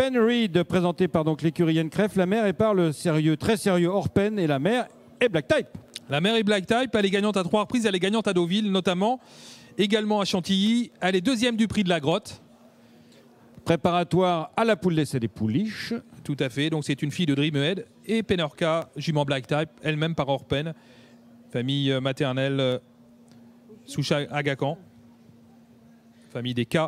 Pen Reed, présenté par donc l'écurienne Crève. La mère et par le sérieux, très sérieux Orpen et la mère et Black Type. La mère est Black Type, elle est gagnante à trois reprises, elle est gagnante à Deauville notamment, également à Chantilly. Elle est deuxième du prix de la grotte. Préparatoire à la poule d'essai des pouliches. Tout à fait, donc c'est une fille de Dreamhead et Penorca, jument Black Type, elle-même par Orpen, famille euh, maternelle euh, Soucha Agacan, famille des K